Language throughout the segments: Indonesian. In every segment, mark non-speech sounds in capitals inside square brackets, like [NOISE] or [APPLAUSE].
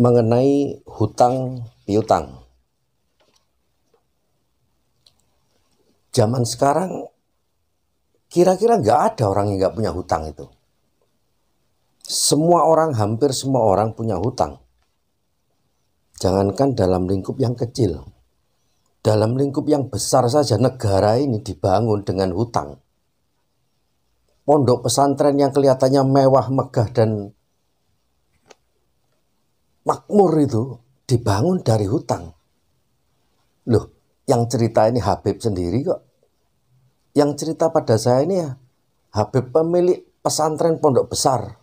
mengenai hutang piutang. Zaman sekarang kira-kira nggak -kira ada orang yang nggak punya hutang itu. Semua orang, hampir semua orang punya hutang. Jangankan dalam lingkup yang kecil. Dalam lingkup yang besar saja negara ini dibangun dengan hutang. Pondok pesantren yang kelihatannya mewah, megah, dan makmur itu dibangun dari hutang. Loh, yang cerita ini Habib sendiri kok. Yang cerita pada saya ini ya Habib pemilik pesantren pondok besar.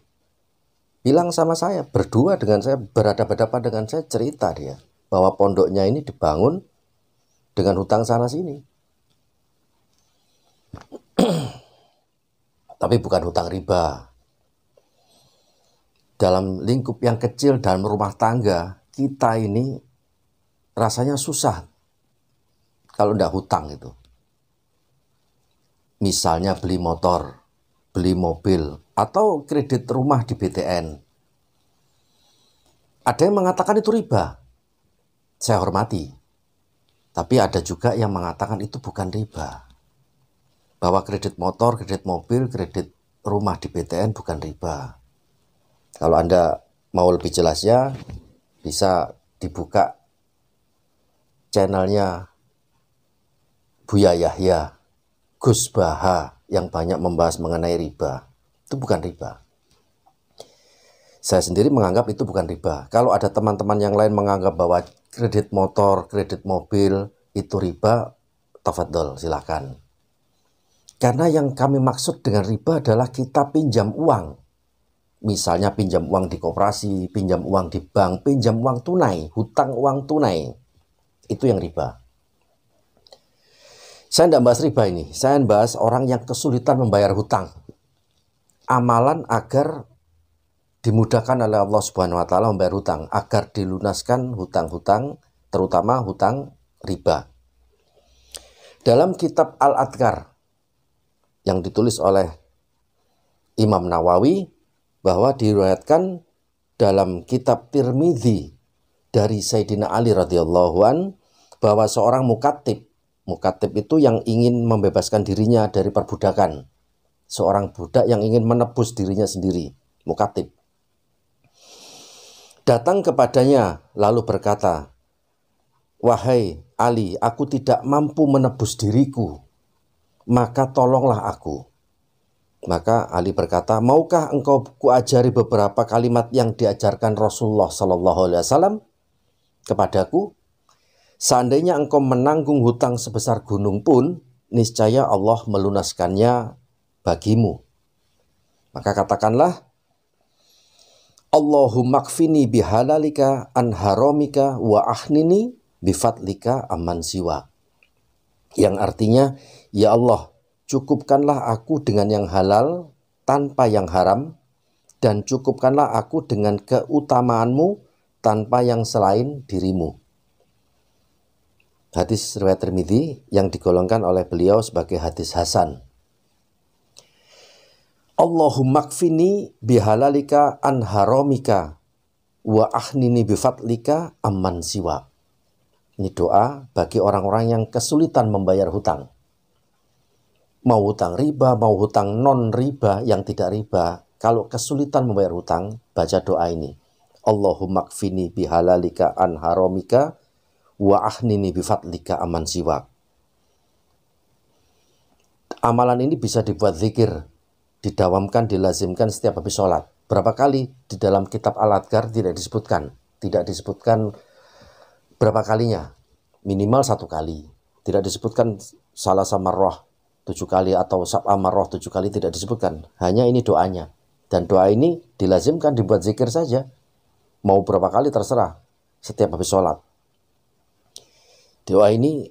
Bilang sama saya, berdua dengan saya, berhadapan-hadapan dengan saya, cerita dia. Bahwa pondoknya ini dibangun dengan hutang sana-sini. [CLEARS THROAT] Tapi bukan hutang riba dalam lingkup yang kecil dan rumah tangga kita ini rasanya susah kalau tidak hutang itu. Misalnya beli motor, beli mobil, atau kredit rumah di BTN. Ada yang mengatakan itu riba. Saya hormati. Tapi ada juga yang mengatakan itu bukan riba. Bahwa kredit motor, kredit mobil, kredit rumah di BTN bukan riba. Kalau Anda mau lebih jelasnya, bisa dibuka channelnya Buya Yahya Gus Baha yang banyak membahas mengenai riba. Itu bukan riba. Saya sendiri menganggap itu bukan riba. Kalau ada teman-teman yang lain menganggap bahwa kredit motor, kredit mobil itu riba, tafadol silahkan. Karena yang kami maksud dengan riba adalah kita pinjam uang Misalnya pinjam uang di koperasi, pinjam uang di bank, pinjam uang tunai, hutang uang tunai. Itu yang riba. Saya tidak bahas riba ini, saya bahas orang yang kesulitan membayar hutang. Amalan agar dimudahkan oleh Allah Subhanahu wa taala membayar hutang, agar dilunaskan hutang-hutang, terutama hutang riba. Dalam kitab Al-Adkar yang ditulis oleh Imam Nawawi bahwa diriwayatkan dalam kitab Tirmidzi dari Sayyidina Ali radhiyallahu an bahwa seorang mukatib mukatib itu yang ingin membebaskan dirinya dari perbudakan seorang budak yang ingin menebus dirinya sendiri mukatib datang kepadanya lalu berkata wahai Ali aku tidak mampu menebus diriku maka tolonglah aku maka Ali berkata, "Maukah engkau kuajari beberapa kalimat yang diajarkan Rasulullah Shallallahu alaihi wasallam kepadaku? Seandainya engkau menanggung hutang sebesar gunung pun, niscaya Allah melunaskannya bagimu." Maka katakanlah, Allahumma kfini bihalalika anharomika wa ahnini bifatlika aman siwa. Yang artinya, Ya Allah, Cukupkanlah aku dengan yang halal tanpa yang haram, dan cukupkanlah aku dengan keutamaanmu tanpa yang selain dirimu. Hadis riwayat Tirmidzi yang digolongkan oleh beliau sebagai hadis hasan. Allahumma kfini bihalalika an haramika wa ahnini bifatlika amman siwa. Ini doa bagi orang-orang yang kesulitan membayar hutang mau hutang riba, mau hutang non riba yang tidak riba, kalau kesulitan membayar hutang, baca doa ini. Allahumma kfini bihalalika an haramika wa ahnini bifatlika aman siwak. Amalan ini bisa dibuat zikir, didawamkan, dilazimkan setiap habis sholat. Berapa kali di dalam kitab al adgar tidak disebutkan. Tidak disebutkan berapa kalinya. Minimal satu kali. Tidak disebutkan salah sama roh tujuh kali atau sab marroh tujuh kali tidak disebutkan. Hanya ini doanya. Dan doa ini dilazimkan dibuat zikir saja. Mau berapa kali terserah setiap habis sholat. Doa ini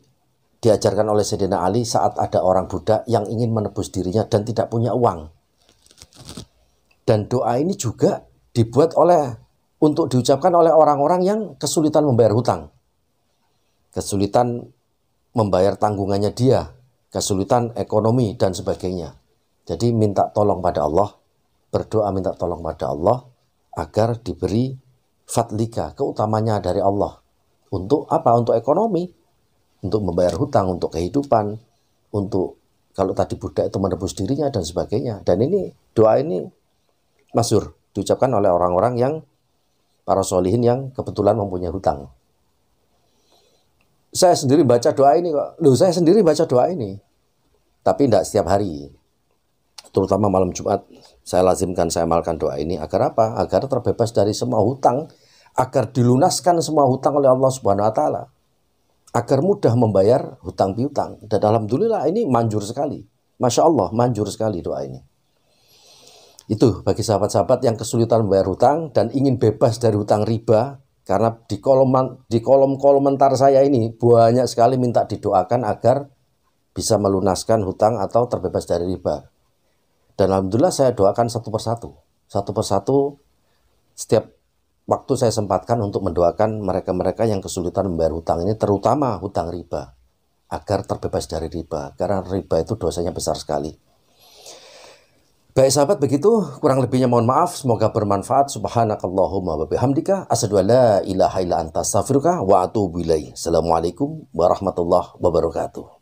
diajarkan oleh Sayyidina Ali saat ada orang budak yang ingin menebus dirinya dan tidak punya uang. Dan doa ini juga dibuat oleh untuk diucapkan oleh orang-orang yang kesulitan membayar hutang. Kesulitan membayar tanggungannya dia kesulitan ekonomi dan sebagainya. Jadi minta tolong pada Allah, berdoa minta tolong pada Allah agar diberi fatlika, keutamanya dari Allah. Untuk apa? Untuk ekonomi, untuk membayar hutang, untuk kehidupan, untuk kalau tadi budak itu menebus dirinya dan sebagainya. Dan ini doa ini masyur diucapkan oleh orang-orang yang para solihin yang kebetulan mempunyai hutang saya sendiri baca doa ini kok. Loh, saya sendiri baca doa ini. Tapi tidak setiap hari. Terutama malam Jumat, saya lazimkan, saya amalkan doa ini. Agar apa? Agar terbebas dari semua hutang. Agar dilunaskan semua hutang oleh Allah Subhanahu Wa Taala. Agar mudah membayar hutang piutang. Dan Alhamdulillah ini manjur sekali. Masya Allah, manjur sekali doa ini. Itu bagi sahabat-sahabat yang kesulitan membayar hutang dan ingin bebas dari hutang riba, karena di kolom di kolom komentar saya ini banyak sekali minta didoakan agar bisa melunaskan hutang atau terbebas dari riba. Dan alhamdulillah saya doakan satu persatu. Satu persatu setiap waktu saya sempatkan untuk mendoakan mereka-mereka yang kesulitan membayar hutang ini terutama hutang riba agar terbebas dari riba karena riba itu dosanya besar sekali. Baik sahabat begitu kurang lebihnya mohon maaf semoga bermanfaat subhanakallahumma wa bihamdika asyhadu an ilaha illa anta astaghfiruka wa atuubu ilaik. Assalamualaikum warahmatullahi wabarakatuh.